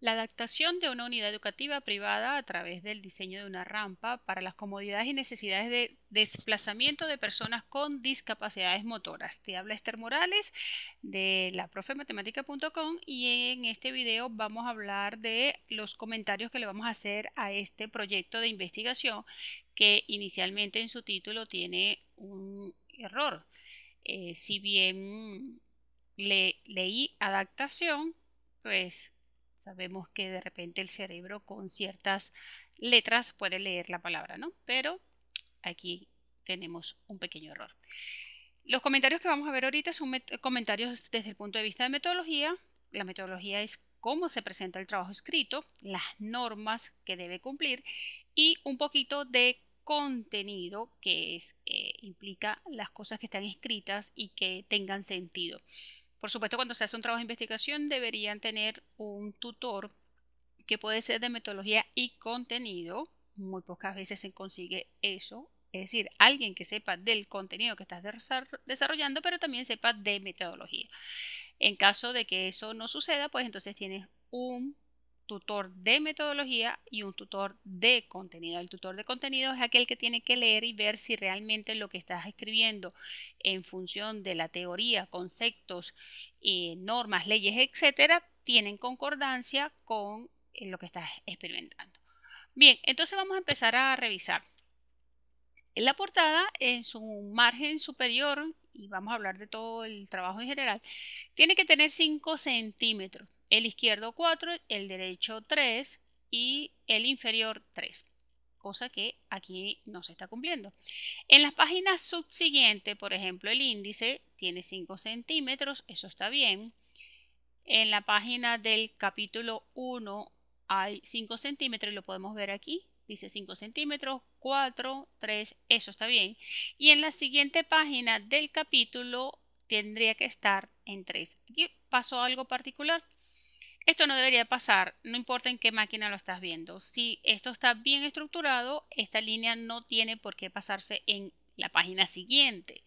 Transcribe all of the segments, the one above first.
La adaptación de una unidad educativa privada a través del diseño de una rampa para las comodidades y necesidades de desplazamiento de personas con discapacidades motoras. Te habla Esther Morales de la profematemática.com y en este video vamos a hablar de los comentarios que le vamos a hacer a este proyecto de investigación que inicialmente en su título tiene un error. Eh, si bien le, leí adaptación, pues Sabemos que de repente el cerebro con ciertas letras puede leer la palabra, ¿no? Pero aquí tenemos un pequeño error. Los comentarios que vamos a ver ahorita son comentarios desde el punto de vista de metodología. La metodología es cómo se presenta el trabajo escrito, las normas que debe cumplir y un poquito de contenido que eh, implica las cosas que están escritas y que tengan sentido. Por supuesto, cuando se hace un trabajo de investigación deberían tener un tutor que puede ser de metodología y contenido. Muy pocas veces se consigue eso. Es decir, alguien que sepa del contenido que estás desarrollando, pero también sepa de metodología. En caso de que eso no suceda, pues entonces tienes un tutor de metodología y un tutor de contenido. El tutor de contenido es aquel que tiene que leer y ver si realmente lo que estás escribiendo en función de la teoría, conceptos, eh, normas, leyes, etcétera, tienen concordancia con eh, lo que estás experimentando. Bien, entonces vamos a empezar a revisar. la portada, en su margen superior, y vamos a hablar de todo el trabajo en general, tiene que tener 5 centímetros el izquierdo 4, el derecho 3 y el inferior 3, cosa que aquí no se está cumpliendo. En las páginas subsiguientes, por ejemplo, el índice tiene 5 centímetros, eso está bien. En la página del capítulo 1 hay 5 centímetros, lo podemos ver aquí, dice 5 centímetros, 4, 3, eso está bien. Y en la siguiente página del capítulo tendría que estar en 3. Aquí pasó algo particular. Esto no debería pasar, no importa en qué máquina lo estás viendo. Si esto está bien estructurado, esta línea no tiene por qué pasarse en la página siguiente.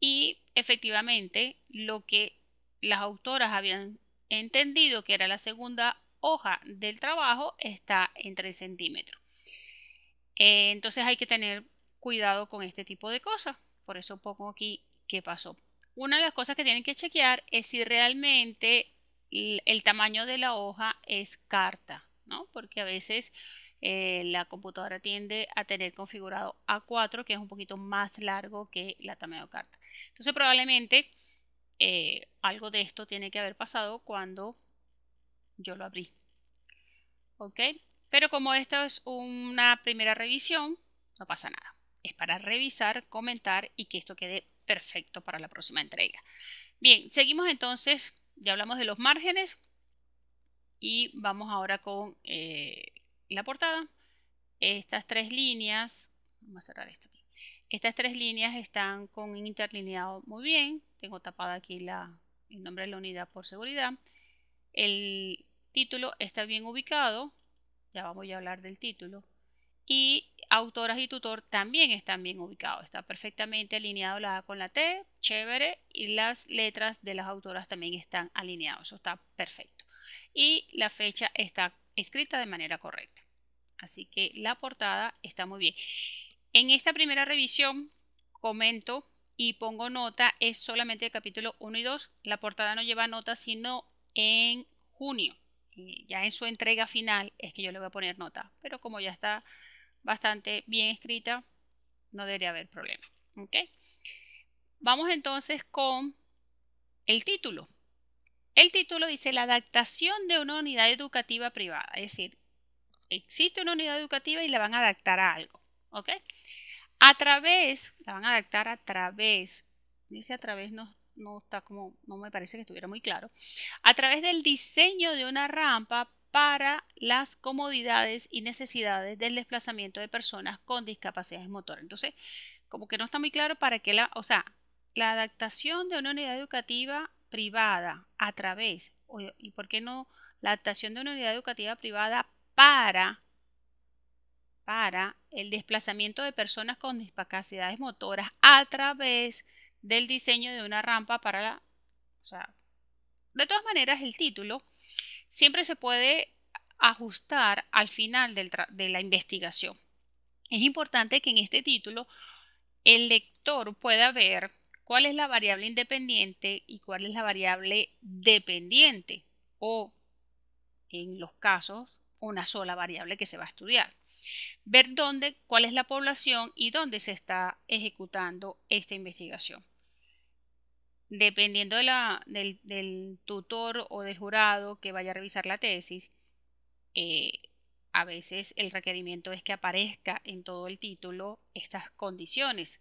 Y efectivamente, lo que las autoras habían entendido que era la segunda hoja del trabajo está en 3 centímetros. Eh, entonces hay que tener cuidado con este tipo de cosas. Por eso pongo aquí qué pasó. Una de las cosas que tienen que chequear es si realmente el tamaño de la hoja es carta, ¿no? Porque a veces eh, la computadora tiende a tener configurado A4, que es un poquito más largo que la tamaño carta. Entonces probablemente eh, algo de esto tiene que haber pasado cuando yo lo abrí. ¿Ok? Pero como esta es una primera revisión, no pasa nada. Es para revisar, comentar y que esto quede perfecto para la próxima entrega. Bien, seguimos entonces ya hablamos de los márgenes y vamos ahora con eh, la portada. Estas tres líneas, vamos a cerrar esto aquí. Estas tres líneas están con interlineado muy bien. Tengo tapada aquí la, el nombre de la unidad por seguridad. El título está bien ubicado. Ya vamos a hablar del título y autoras y tutor también están bien ubicados. Está perfectamente alineado la A con la T, chévere, y las letras de las autoras también están alineados. Eso está perfecto. Y la fecha está escrita de manera correcta. Así que la portada está muy bien. En esta primera revisión comento y pongo nota, es solamente el capítulo 1 y 2. La portada no lleva nota sino en junio. Eh, ya en su entrega final es que yo le voy a poner nota. Pero como ya está bastante bien escrita, no debería haber problema. ¿okay? Vamos entonces con el título. El título dice la adaptación de una unidad educativa privada, es decir, existe una unidad educativa y la van a adaptar a algo, A través, la van a adaptar a través, dice a través no, no está como, no me parece que estuviera muy claro, a través del diseño de una rampa para las comodidades y necesidades del desplazamiento de personas con discapacidades motoras. Entonces, como que no está muy claro para qué la, o sea, la adaptación de una unidad educativa privada a través, y por qué no la adaptación de una unidad educativa privada para, para el desplazamiento de personas con discapacidades motoras a través del diseño de una rampa para la, o sea, de todas maneras el título siempre se puede ajustar al final de la investigación. Es importante que en este título el lector pueda ver cuál es la variable independiente y cuál es la variable dependiente o en los casos una sola variable que se va a estudiar. Ver dónde, cuál es la población y dónde se está ejecutando esta investigación dependiendo la, del, tutor o del jurado que vaya a revisar la tesis, eh, a veces el requerimiento es que aparezca en todo el título estas condiciones,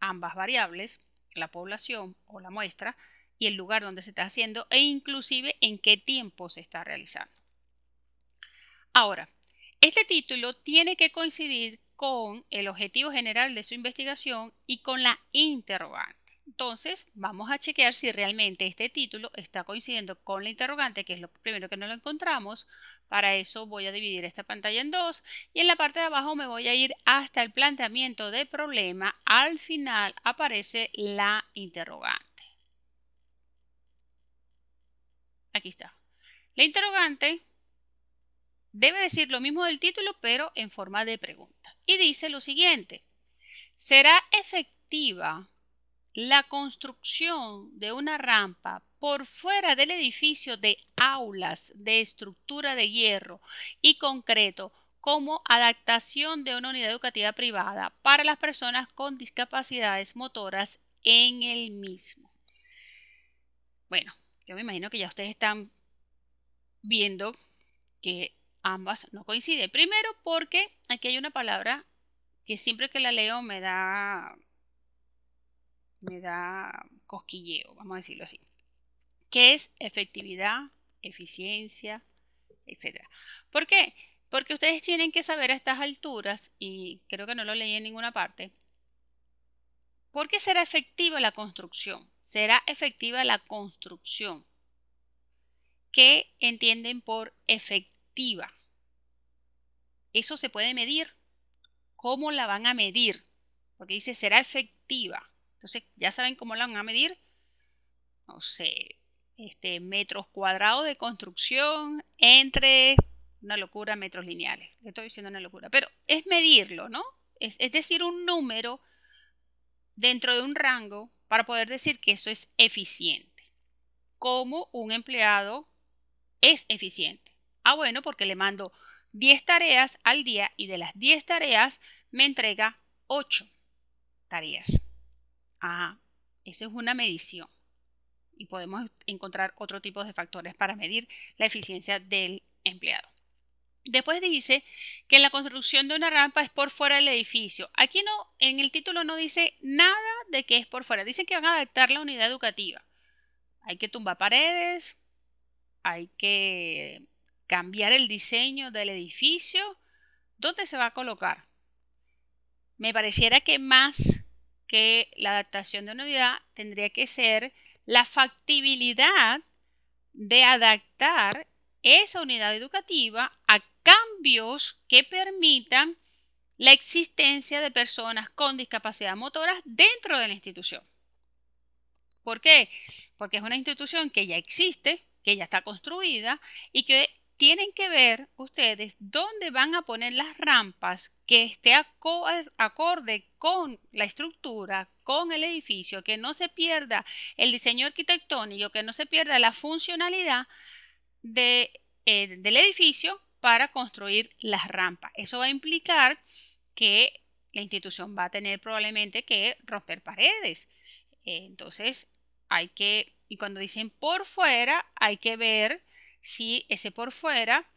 ambas variables, la población o la muestra y el lugar donde se está haciendo e inclusive en qué tiempo se está realizando. Ahora, este título tiene que coincidir con el objetivo general de su investigación y con la interrogante. Entonces, vamos a chequear si realmente este título está coincidiendo con la interrogante, que es lo primero que no lo encontramos. Para eso voy a dividir esta pantalla en dos y en la parte de abajo me voy a ir hasta el planteamiento de problema. Al final aparece la interrogante. Aquí está. La interrogante debe decir lo mismo del título, pero en forma de pregunta. Y dice lo siguiente. ¿Será efectiva la construcción de una rampa por fuera del edificio de aulas de estructura de hierro y concreto como adaptación de una unidad educativa privada para las personas con discapacidades motoras en el mismo. Bueno, yo me imagino que ya ustedes están viendo que ambas no coinciden. Primero porque aquí hay una palabra que siempre que la leo me da me da cosquilleo, vamos a decirlo así. ¿Qué es efectividad, eficiencia, etcétera? ¿Por qué? Porque ustedes tienen que saber a estas alturas, y creo que no lo leí en ninguna parte, ¿por qué será efectiva la construcción? Será efectiva la construcción. ¿Qué entienden por efectiva? Eso se puede medir. ¿Cómo la van a medir? Porque dice, será efectiva. Entonces, ya saben cómo la van a medir. No sé, este, metros cuadrados de construcción entre una locura, metros lineales. estoy diciendo una locura, pero es medirlo, ¿no? Es, es decir, un número dentro de un rango para poder decir que eso es eficiente. ¿Cómo un empleado es eficiente? Ah, bueno, porque le mando 10 tareas al día y de las 10 tareas me entrega 8 tareas. Ah, eso es una medición. Y podemos encontrar otro tipo de factores para medir la eficiencia del empleado. Después dice que la construcción de una rampa es por fuera del edificio. Aquí no, en el título no dice nada de que es por fuera. dice que van a adaptar la unidad educativa. Hay que tumbar paredes, hay que cambiar el diseño del edificio. ¿Dónde se va a colocar? Me pareciera que más que la adaptación de una unidad tendría que ser la factibilidad de adaptar esa unidad educativa a cambios que permitan la existencia de personas con discapacidad motora dentro de la institución. ¿Por qué? Porque es una institución que ya existe, que ya está construida y que tienen que ver ustedes dónde van a poner las rampas que esté acorde con la estructura, con el edificio, que no se pierda el diseño arquitectónico, que no se pierda la funcionalidad eh, del edificio para construir las rampas. Eso va a implicar que la institución va a tener probablemente que romper paredes. Eh, entonces, hay que, y cuando dicen por fuera, hay que ver si ese por fuera,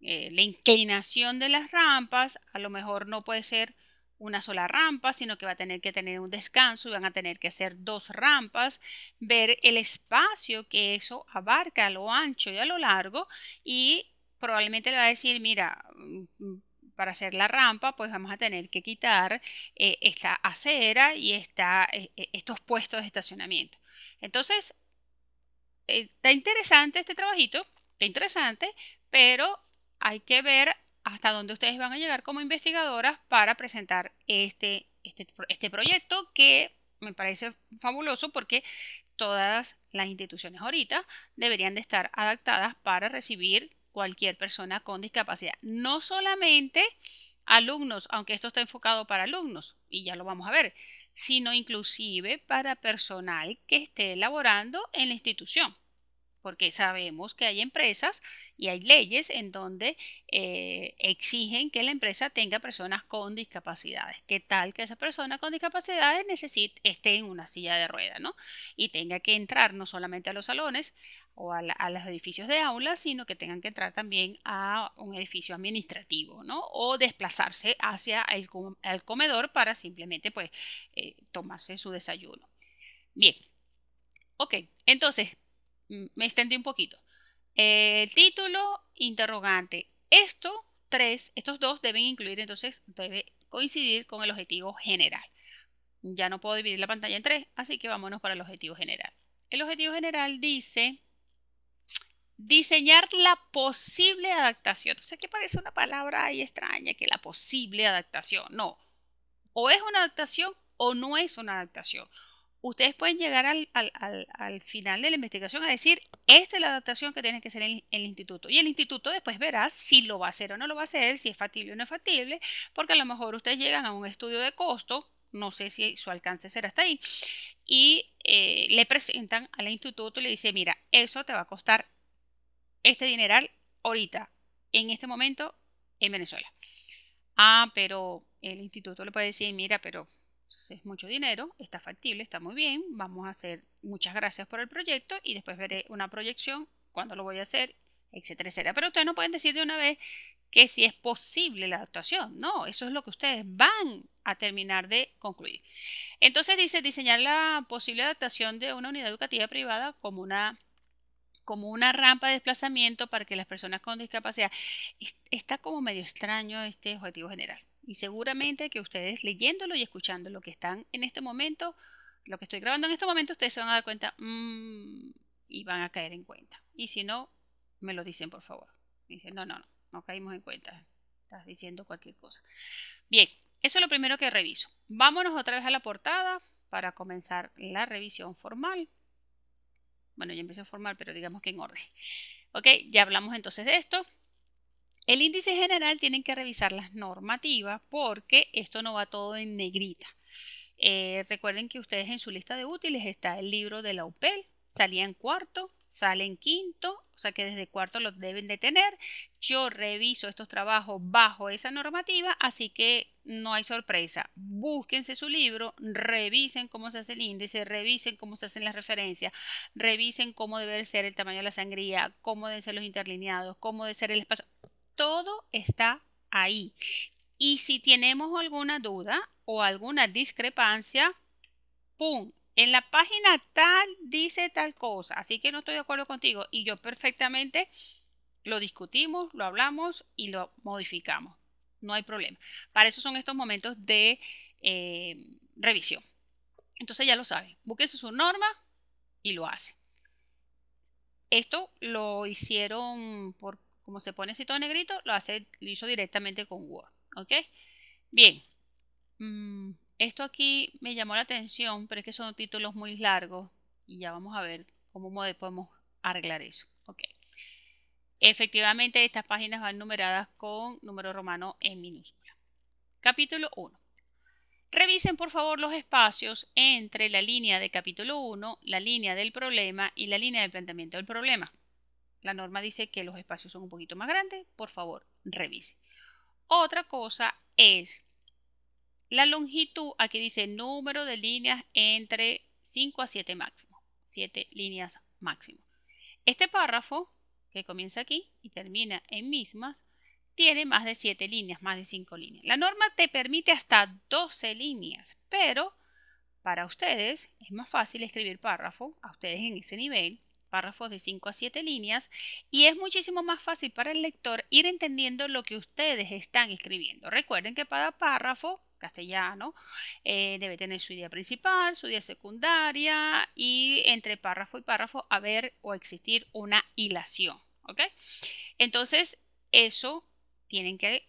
eh, la inclinación de las rampas, a lo mejor no puede ser una sola rampa, sino que va a tener que tener un descanso y van a tener que hacer dos rampas, ver el espacio que eso abarca a lo ancho y a lo largo y probablemente le va a decir, mira, mm, para hacer la rampa, pues vamos a tener que quitar eh, esta acera y e, e, estos puestos de estacionamiento. Entonces, eh, está interesante este trabajito interesante, pero hay que ver hasta dónde ustedes van a llegar como investigadoras para presentar este, este, este proyecto que me parece fabuloso porque todas las instituciones ahorita deberían de estar adaptadas para recibir cualquier persona con discapacidad. No solamente alumnos, aunque esto está enfocado para alumnos, y ya lo vamos a ver, sino inclusive para personal que esté elaborando en la institución porque sabemos que hay empresas y hay leyes en donde eh, exigen que la empresa tenga personas con discapacidades. ¿Qué tal que esa persona con discapacidades necesite, esté en una silla de rueda, ¿no? Y tenga que entrar no solamente a los salones o a, los edificios de aula, sino que tengan que entrar también a un edificio administrativo, ¿no? O desplazarse hacia el, comedor para simplemente, pues, eh, tomarse su desayuno. Bien. Ok, entonces, Mm, me extendí un poquito. El título, interrogante. esto, tres, estos dos deben incluir, entonces debe coincidir con el objetivo general. Ya no puedo dividir la pantalla en tres, así que vámonos para el objetivo general. El objetivo general dice diseñar la posible adaptación. O que parece una palabra ahí extraña, que la posible adaptación. No, o es una adaptación o no es una adaptación ustedes pueden llegar al, final de la investigación a decir, esta es la adaptación que tiene que hacer el, el, instituto. Y el instituto después verá si lo va a hacer o no lo va a hacer, si es factible o no es factible, porque a lo mejor ustedes llegan a un estudio de costo, no sé si su alcance será hasta ahí, y eh, le presentan al instituto y le dice, mira, eso te va a costar este dineral ahorita, en este momento, en Venezuela. Ah, pero el instituto le puede decir, mira, pero es mucho dinero, está factible, está muy bien, vamos a hacer muchas gracias por el proyecto y después veré una proyección, cuándo lo voy a hacer, etcétera, etcétera. Pero ustedes no pueden decir de una vez que si es posible la adaptación, no, eso es lo que ustedes van a terminar de concluir. Entonces dice diseñar la posible adaptación de una unidad educativa privada como una como una rampa de desplazamiento para que las personas con discapacidad. Está como medio extraño este objetivo general. Y seguramente que ustedes leyéndolo y escuchando lo que están en este momento, lo que estoy grabando en este momento, ustedes se van a dar cuenta mm, y van a caer en cuenta. Y si no, me lo dicen por favor. Dicen, no, no, no, no caímos en cuenta. Estás diciendo cualquier cosa. Bien, eso es lo primero que reviso. Vámonos otra vez a la portada para comenzar la revisión formal. Bueno, ya empecé formal, pero digamos que en orden. Ok, ya hablamos entonces de esto. El índice general tienen que revisar las normativas porque esto no va todo en negrita. Eh, recuerden que ustedes en su lista de útiles está el libro de la UPEL, salía en cuarto, sale en quinto, o sea que desde cuarto lo deben de tener. Yo reviso estos trabajos bajo esa normativa, así que no hay sorpresa. Búsquense su libro, revisen cómo se hace el índice, revisen cómo se hacen las referencias, revisen cómo debe ser el tamaño de la sangría, cómo deben ser los interlineados, cómo debe ser el espacio todo está ahí. Y si tenemos alguna duda o alguna discrepancia, ¡pum! En la página tal dice tal cosa, así que no estoy de acuerdo contigo y yo perfectamente lo discutimos, lo hablamos y lo modificamos. No hay problema. Para eso son estos momentos de eh, revisión. Entonces ya lo saben, búsquense su norma y lo hace. Esto lo hicieron por como se pone así todo negrito, lo, hace, hizo directamente con Word. ¿Ok? Bien. Mm, esto aquí me llamó la atención, pero es que son títulos muy largos. Y ya vamos a ver cómo podemos arreglar eso. ¿Ok? Efectivamente, estas páginas van numeradas con número romano en minúscula. Capítulo 1. Revisen por favor los espacios entre la línea de capítulo 1, la línea del problema y la línea de planteamiento del problema. La norma dice que los espacios son un poquito más grandes, por favor, revise. Otra cosa es la longitud, aquí dice número de líneas entre 5 a 7 máximo, 7 líneas máximo. Este párrafo, que comienza aquí y termina en mismas, tiene más de 7 líneas, más de 5 líneas. La norma te permite hasta 12 líneas, pero para ustedes es más fácil escribir párrafo, a ustedes en ese nivel, párrafos de 5 a 7 líneas y es muchísimo más fácil para el lector ir entendiendo lo que ustedes están escribiendo. Recuerden que para párrafo castellano eh, debe tener su idea principal, su idea secundaria y entre párrafo y párrafo haber o existir una hilación. ¿ok? Entonces, eso tienen que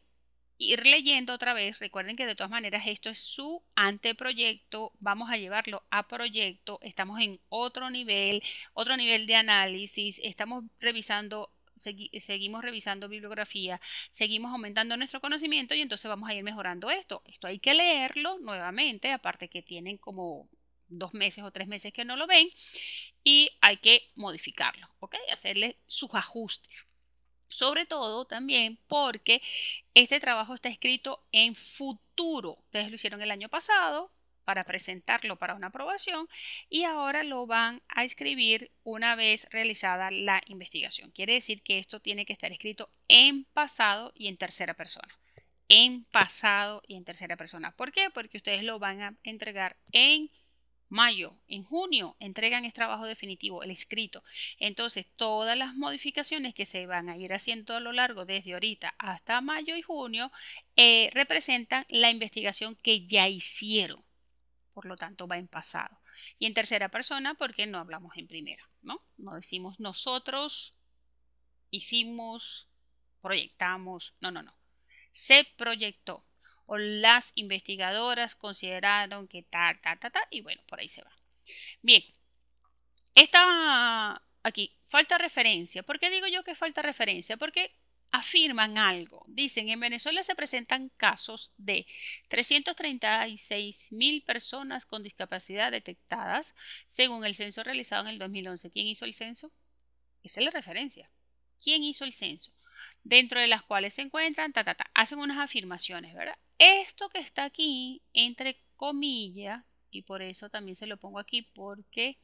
ir leyendo otra vez. Recuerden que de todas maneras esto es su anteproyecto. Vamos a llevarlo a proyecto. Estamos en otro nivel, otro nivel de análisis. Estamos revisando seguimos revisando bibliografía, seguimos aumentando nuestro conocimiento y entonces vamos a ir mejorando esto. Esto hay que leerlo nuevamente, aparte que tienen como dos meses o tres meses que no lo ven y hay que modificarlo, ¿ok? Hacerle sus ajustes. Sobre todo también porque este trabajo está escrito en futuro. Ustedes lo hicieron el año pasado para presentarlo para una aprobación y ahora lo van a escribir una vez realizada la investigación. Quiere decir que esto tiene que estar escrito en pasado y en tercera persona. En pasado y en tercera persona. ¿Por qué? Porque ustedes lo van a entregar en mayo, en junio entregan este trabajo definitivo, el escrito. Entonces, todas las modificaciones que se van a ir haciendo a lo largo desde ahorita hasta mayo y junio eh, representan la investigación que ya hicieron. Por lo tanto, va en pasado. Y en tercera persona, porque no hablamos en primera, ¿no? No decimos nosotros hicimos, proyectamos, no, no, no. Se proyectó o las investigadoras consideraron que ta, ta, ta, ta, y bueno, por ahí se va. Bien, está aquí, falta referencia. ¿Por qué digo yo que falta referencia? Porque afirman algo. Dicen, en Venezuela se presentan casos de 336 mil personas con discapacidad detectadas según el censo realizado en el 2011. ¿Quién hizo el censo? Esa es la referencia. ¿Quién hizo el censo? dentro de las cuales se encuentran, ta, ta, ta, hacen unas afirmaciones, ¿verdad? Esto que está aquí, entre comillas, y por eso también se lo pongo aquí, porque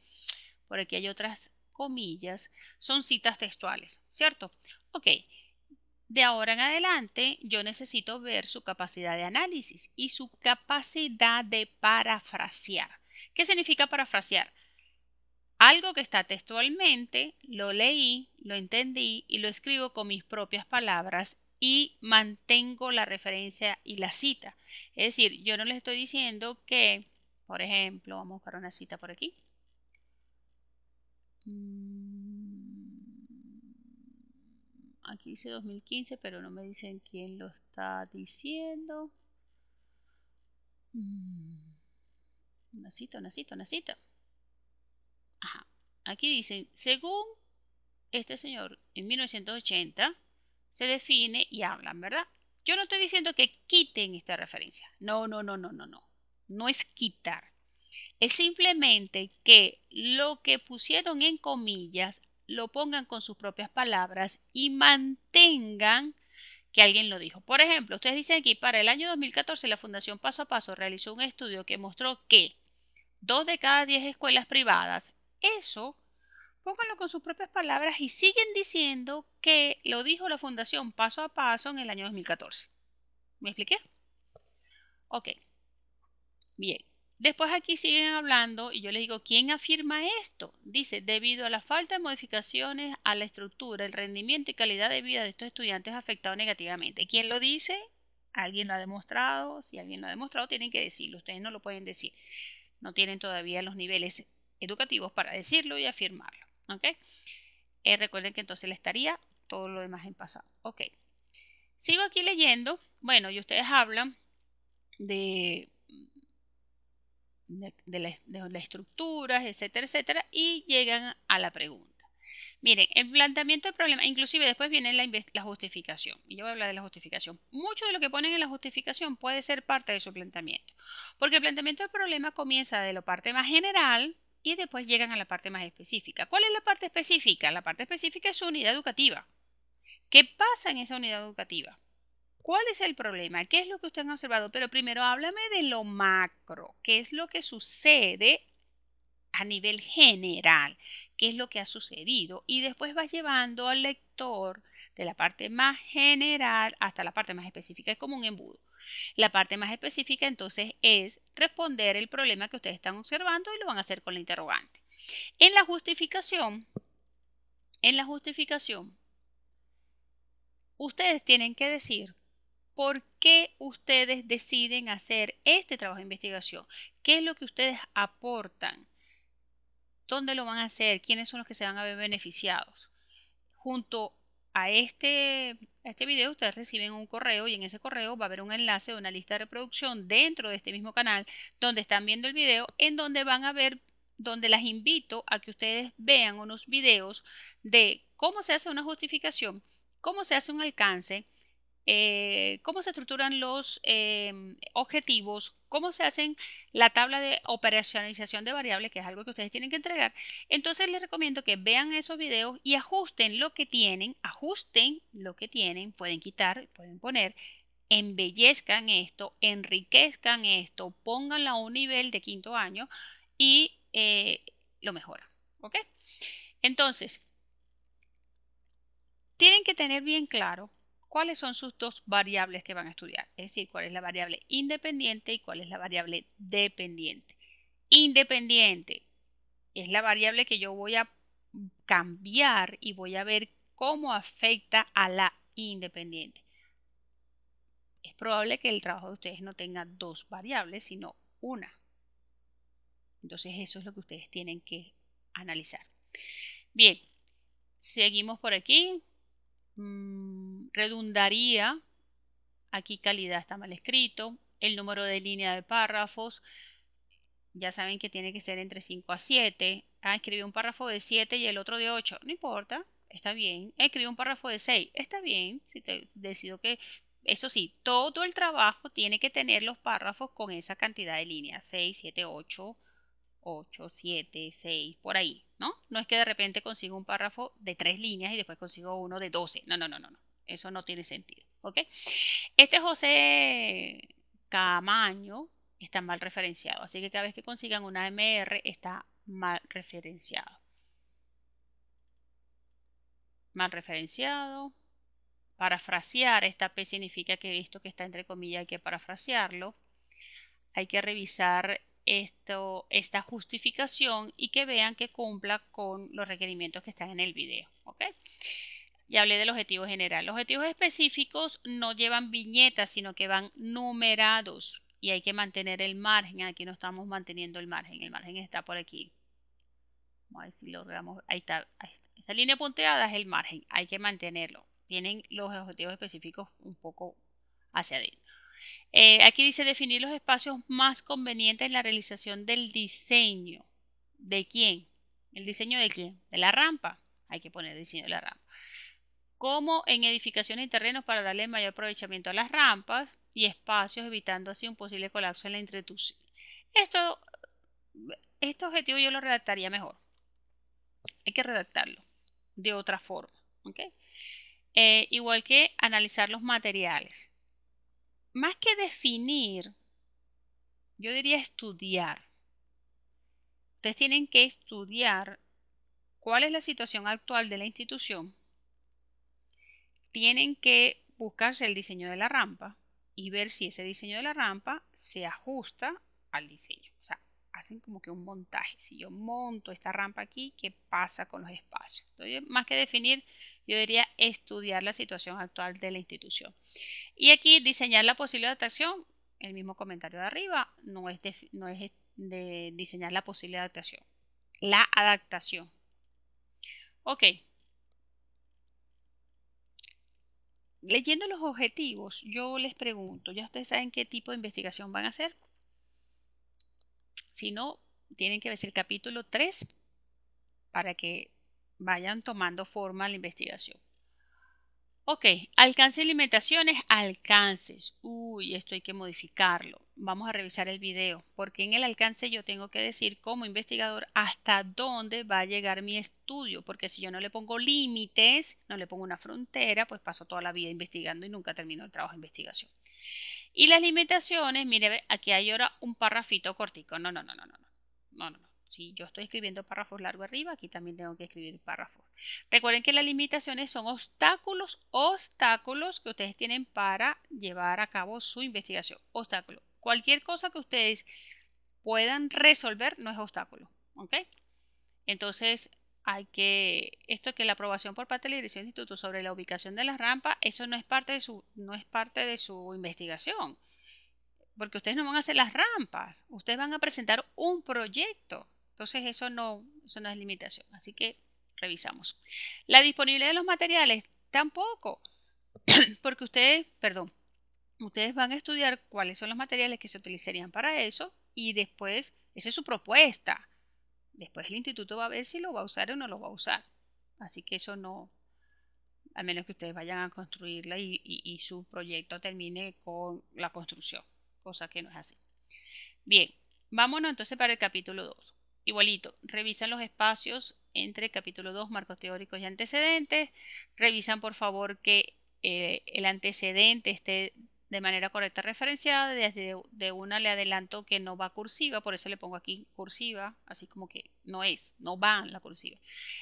por aquí hay otras comillas, son citas textuales, ¿cierto? Ok, de ahora en adelante yo necesito ver su capacidad de análisis y su capacidad de parafrasear. ¿Qué significa parafrasear? Algo que está textualmente, lo leí, lo entendí y lo escribo con mis propias palabras y mantengo la referencia y la cita. Es decir, yo no le estoy diciendo que, por ejemplo, vamos a buscar una cita por aquí. Mm, aquí dice 2015, pero no me dicen quién lo está diciendo. Mm, una cita, una cita, una cita. Aquí dicen, según este señor en 1980 se define y hablan, ¿verdad? Yo no estoy diciendo que quiten esta referencia. No, no, no, no, no, no. No es quitar. Es simplemente que lo que pusieron en comillas lo pongan con sus propias palabras y mantengan que alguien lo dijo. Por ejemplo, ustedes dicen aquí, para el año 2014 la Fundación Paso a Paso realizó un estudio que mostró que dos de cada diez escuelas privadas eso, pónganlo con sus propias palabras y siguen diciendo que lo dijo la fundación paso a paso en el año 2014. ¿Me expliqué? Ok. Bien. Después aquí siguen hablando y yo les digo, ¿quién afirma esto? Dice, debido a la falta de modificaciones a la estructura, el rendimiento y calidad de vida de estos estudiantes ha afectado negativamente. ¿Quién lo dice? Alguien lo ha demostrado. Si alguien lo ha demostrado, tienen que decirlo. Ustedes no lo pueden decir. No tienen todavía los niveles educativos para decirlo y afirmarlo. ¿Ok? Eh, recuerden que entonces le estaría todo lo demás en pasado. Ok. Sigo aquí leyendo. Bueno, y ustedes hablan de, de, las estructuras, etcétera, etcétera, y llegan a la pregunta. Miren, el planteamiento del problema, inclusive después viene la, la, justificación, y yo voy a hablar de la justificación. Mucho de lo que ponen en la justificación puede ser parte de su planteamiento, porque el planteamiento del problema comienza de la parte más general, y después llegan a la parte más específica. ¿Cuál es la parte específica? La parte específica es su unidad educativa. ¿Qué pasa en esa unidad educativa? ¿Cuál es el problema? ¿Qué es lo que usted ha observado? Pero primero háblame de lo macro. ¿Qué es lo que sucede a nivel general? ¿Qué es lo que ha sucedido? Y después vas llevando al lector de la parte más general hasta la parte más específica. Es como un embudo. La parte más específica entonces es responder el problema que ustedes están observando y lo van a hacer con la interrogante. En la justificación, en la justificación, ustedes tienen que decir por qué ustedes deciden hacer este trabajo de investigación, qué es lo que ustedes aportan, dónde lo van a hacer, quiénes son los que se van a ver beneficiados, junto a este, este video ustedes reciben un correo y en ese correo va a haber un enlace de una lista de reproducción dentro de este mismo canal donde están viendo el video en donde van a ver donde las invito a que ustedes vean unos videos de cómo se hace una justificación, cómo se hace un alcance, eh, cómo se estructuran los em, objetivos, cómo se hacen la tabla de operacionalización de variables, que es algo que ustedes tienen que entregar. Entonces les recomiendo que vean esos videos y ajusten lo que tienen, ajusten lo que tienen, pueden quitar, pueden poner, embellezcan esto, enriquezcan esto, pónganlo a un nivel de quinto año y eh, lo mejoran. ¿Ok? Entonces, tienen que tener bien claro cuáles son sus dos variables que van a estudiar, es decir, cuál es la variable independiente y cuál es la variable dependiente. Independiente es la variable que yo voy a cambiar y voy a ver cómo afecta a la independiente. Es probable que el trabajo de ustedes no tenga dos variables, sino una. Entonces eso es lo que ustedes tienen que analizar. Bien, seguimos por aquí. Mm, redundaría, aquí calidad está mal escrito, el número de línea de párrafos, ya saben que tiene que ser entre 5 a 7. Ah, escribí un párrafo de 7 y el otro de 8, no importa, está bien. Escribí un párrafo de 6, está bien, si te decido que... Eso sí, todo el trabajo tiene que tener los párrafos con esa cantidad de líneas, 6, 7, 8, 8, 7, 6, por ahí, ¿no? No es que de repente consigo un párrafo de 3 líneas y después consigo uno de 12. no, no, no, no. Eso no tiene sentido. ¿Ok? Este José Camaño está mal referenciado. Así que cada vez que consigan una MR está mal referenciado. Mal referenciado. Parafrasear, esta P significa que esto que está entre comillas hay que parafrasearlo. Hay que revisar esto, esta justificación y que vean que cumpla con los requerimientos que están en el video. ¿ok? y hablé del objetivo general. Los objetivos específicos no llevan viñetas, sino que van numerados y hay que mantener el margen. Aquí no estamos manteniendo el margen, el margen está por aquí. Vamos a ver si logramos. Ahí está. Esta línea punteada es el margen, hay que mantenerlo. Tienen los objetivos específicos un poco hacia adentro. Eh, aquí dice definir los espacios más convenientes en la realización del diseño. ¿De quién? ¿El diseño de quién? De la rampa. Hay que poner diseño de la rampa como en edificaciones y terrenos para darle mayor aprovechamiento a las rampas y espacios, evitando así un posible colapso en la intrusión. Esto, este objetivo yo lo redactaría mejor. Hay que redactarlo de otra forma. Eh, igual que analizar los materiales. Más que definir, yo diría estudiar. Ustedes tienen que estudiar cuál es la situación actual de la institución tienen que buscarse el diseño de la rampa y ver si ese diseño de la rampa se ajusta al diseño. O sea, hacen como que un montaje. Si yo monto esta rampa aquí, ¿qué pasa con los espacios? Entonces, más que definir, yo diría estudiar la situación actual de la institución. Y aquí diseñar la posible adaptación, el mismo comentario de arriba, no es de, no es de diseñar la posible adaptación. La adaptación. Ok, leyendo los objetivos, yo les pregunto, ya ustedes saben qué tipo de investigación van a hacer. Si no, tienen que ver el capítulo 3 para que vayan tomando forma la investigación. Ok, alcance y limitaciones, alcances. Uy, esto hay que modificarlo. Vamos a revisar el video, porque en el alcance yo tengo que decir como investigador hasta dónde va a llegar mi estudio, porque si yo no le pongo límites, no le pongo una frontera, pues paso toda la vida investigando y nunca termino el trabajo de investigación. Y las limitaciones, mire, aquí hay ahora un parrafito cortico. No, no, no, no, no, no, no, no. Si yo estoy escribiendo párrafos largo arriba, aquí también tengo que escribir párrafos. Recuerden que las limitaciones son obstáculos, obstáculos que ustedes tienen para llevar a cabo su investigación. Obstáculo. Cualquier cosa que ustedes puedan resolver no es obstáculo. ¿Ok? Entonces, hay que esto que la aprobación por parte de la dirección de instituto sobre la ubicación de las rampas, eso no es parte de su no es parte de su investigación. Porque ustedes no van a hacer las rampas, ustedes van a presentar un proyecto. Entonces eso no, es limitación. Así que revisamos. La disponibilidad de los materiales tampoco, porque ustedes, perdón, ustedes van a estudiar cuáles son los materiales que se utilizarían para eso y después, esa es su propuesta. Después el instituto va a ver si lo va a usar o no lo va a usar. Así que eso no, al menos que ustedes vayan a construirla y su proyecto termine con la construcción, cosa que no es así. Bien, vámonos entonces para el capítulo 2. Igualito, revisan los espacios entre capítulo 2, marcos teóricos y antecedentes. Revisan por favor que eh, el antecedente esté de manera correcta referenciada. Desde de una le adelanto que no va cursiva, por eso le pongo aquí cursiva, así como que no es, no va en la cursiva.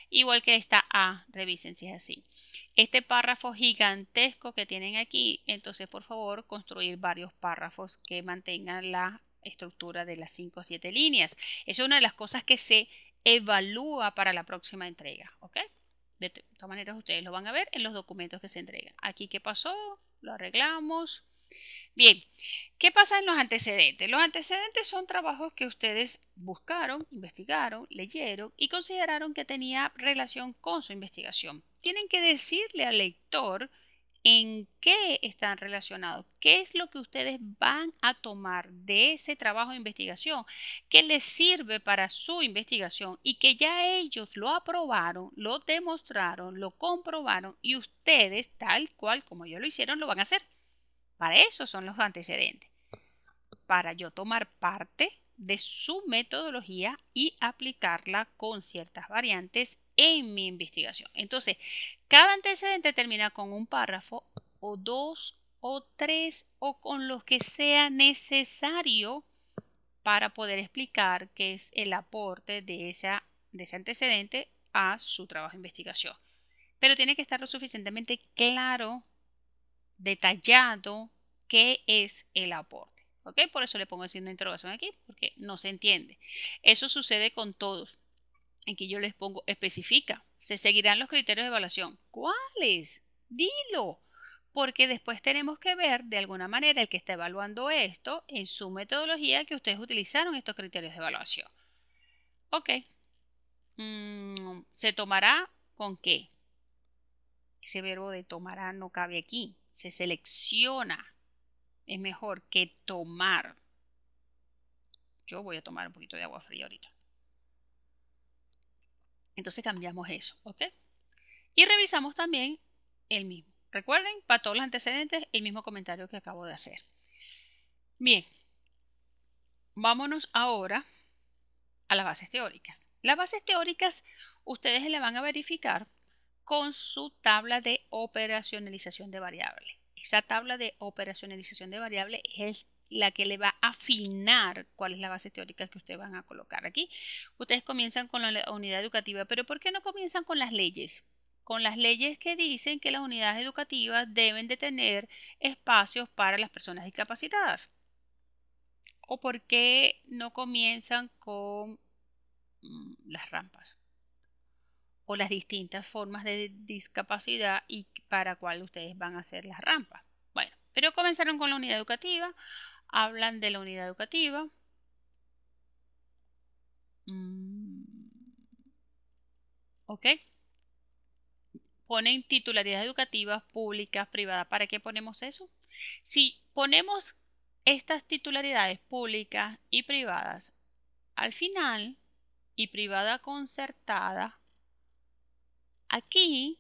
Igual que esta A, revisen si es así. Este párrafo gigantesco que tienen aquí, entonces por favor construir varios párrafos que mantengan la estructura de las 5 o 7 líneas. Es una de las cosas que se evalúa para la próxima entrega, ¿ok? De todas maneras, ustedes lo van a ver en los documentos que se entregan. Aquí, ¿qué pasó? Lo arreglamos. Bien, ¿qué pasa en los antecedentes? Los antecedentes son trabajos que ustedes buscaron, investigaron, leyeron y consideraron que tenía relación con su investigación. Tienen que decirle al lector en qué están relacionados, qué es lo que ustedes van a tomar de ese trabajo de investigación, que les sirve para su investigación y que ya ellos lo aprobaron, lo demostraron, lo comprobaron y ustedes, tal cual como yo lo hicieron, lo van a hacer. Para eso son los antecedentes, para yo tomar parte de su metodología y aplicarla con ciertas variantes en mi investigación. Entonces, cada antecedente termina con un párrafo o dos o tres o con los que sea necesario para poder explicar qué es el aporte de, de ese antecedente a su trabajo de investigación. Pero tiene que estar lo suficientemente claro, detallado, qué es el aporte. ¿Ok? Por eso le pongo haciendo una interrogación aquí, porque no se entiende. Eso sucede con todos en que yo les pongo especifica. Se seguirán los criterios de evaluación. ¿Cuáles? Dilo. Porque después tenemos que ver de alguna manera el que está evaluando esto en su metodología que ustedes utilizaron estos criterios de evaluación. Ok. Mm, ¿Se tomará con qué? Ese verbo de tomará no cabe aquí. Se selecciona. Es mejor que tomar. Yo voy a tomar un poquito de agua fría ahorita. Entonces cambiamos eso, ¿ok? Y revisamos también el mismo. Recuerden, para todos los antecedentes, el mismo comentario que acabo de hacer. Bien, vámonos ahora a las bases teóricas. Las bases teóricas ustedes las van a verificar con su tabla de operacionalización de variable. Esa tabla de operacionalización de variable es el la que le va a afinar cuál es la base teórica que ustedes van a colocar aquí. Ustedes comienzan con la unidad educativa, pero ¿por qué no comienzan con las leyes? con las leyes que dicen que las unidades educativas deben de tener espacios para las personas discapacitadas. ¿O por qué no comienzan con mm, las rampas? O las distintas formas de discapacidad y para cuál ustedes van a hacer las rampas. Bueno, pero comenzaron con la unidad educativa, hablan de la unidad educativa. Mm, ¿Ok? Ponen titularidades educativas públicas, privadas. ¿Para qué ponemos eso? Si ponemos estas titularidades públicas y privadas al final y privada concertada, aquí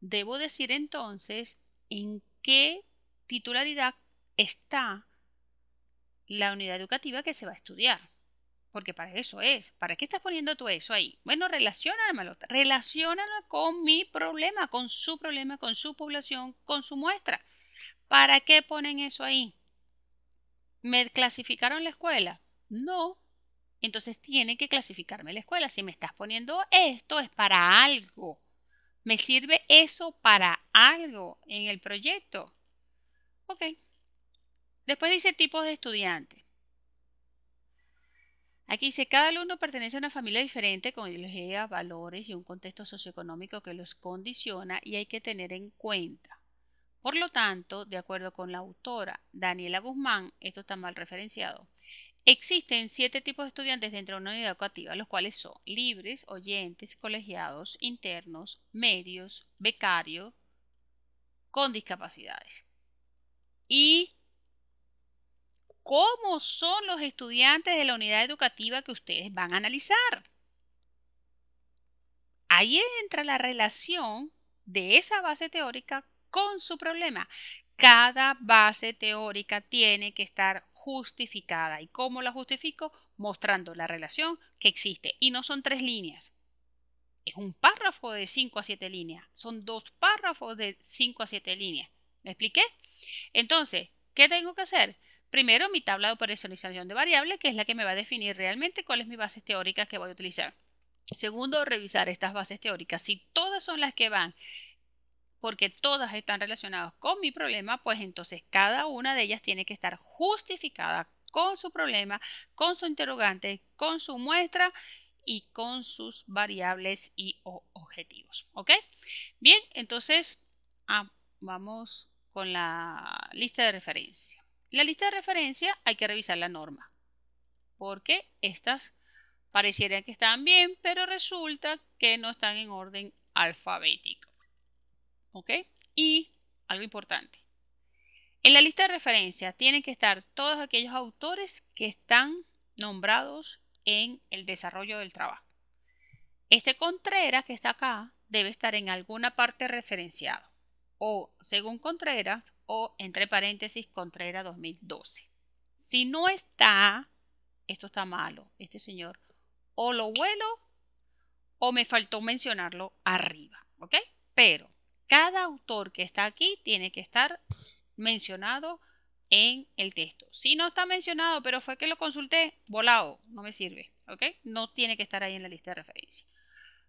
debo decir entonces en qué titularidad está la unidad educativa que se va a estudiar. Porque para eso es. ¿Para qué estás poniendo tú eso ahí? Bueno, malota. relacionalo con mi problema, con su problema, con su población, con su muestra. ¿Para qué ponen eso ahí? ¿Me clasificaron la escuela? No. Entonces tiene que clasificarme la escuela. Si me estás poniendo esto es para algo. Me sirve eso para algo en el proyecto. Ok. Después dice tipos de estudiantes. Aquí dice, cada alumno pertenece a una familia diferente con ideologías, valores y un contexto socioeconómico que los condiciona y hay que tener en cuenta. Por lo tanto, de acuerdo con la autora Daniela Guzmán, esto está mal referenciado, existen siete tipos de estudiantes dentro de una unidad educativa, los cuales son libres, oyentes, colegiados, internos, medios, becarios, con discapacidades. Y cómo son los estudiantes de la unidad educativa que ustedes van a analizar. Ahí entra la relación de esa base teórica con su problema. Cada base teórica tiene que estar justificada. ¿Y cómo la justifico? Mostrando la relación que existe. Y no son tres líneas. Es un párrafo de 5 a 7 líneas. Son dos párrafos de 5 a 7 líneas. ¿Me expliqué? Entonces, ¿qué tengo que hacer? Primero, mi tabla de operacionalización de variable, que es la que me va a definir realmente cuál es mi base teórica que voy a utilizar. Segundo, revisar estas bases teóricas. Si todas son las que van, porque todas están relacionadas con mi problema, pues entonces cada una de ellas tiene que estar justificada con su problema, con su interrogante, con su muestra y con sus variables y objetivos. ¿Ok? Bien, entonces ah, vamos con la lista de referencia. La lista de referencia hay que revisar la norma, porque estas parecieran que están bien, pero resulta que no están en orden alfabético. ¿Ok? Y algo importante. En la lista de referencia tienen que estar todos aquellos autores que están nombrados en el desarrollo del trabajo. Este Contreras que está acá debe estar en alguna parte referenciado. O, según Contreras, o entre paréntesis Contreras 2012. Si no está, esto está malo, este señor, o lo vuelo o me faltó mencionarlo arriba, ¿ok? Pero cada autor que está aquí tiene que estar mencionado en el texto. Si no está mencionado, pero fue que lo consulté, volado, no me sirve, ¿ok? No tiene que estar ahí en la lista de referencia.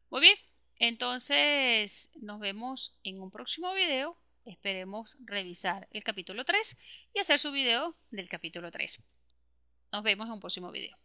Muy bien, entonces nos vemos en un próximo video. Esperemos revisar el capítulo 3 y hacer su video del capítulo 3. Nos vemos en un próximo video.